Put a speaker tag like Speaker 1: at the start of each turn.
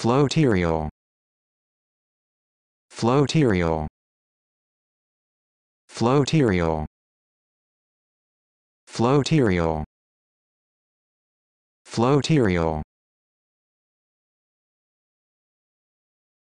Speaker 1: Floaterial. Floaterial. Floaterial. Floaterial. Floaterial.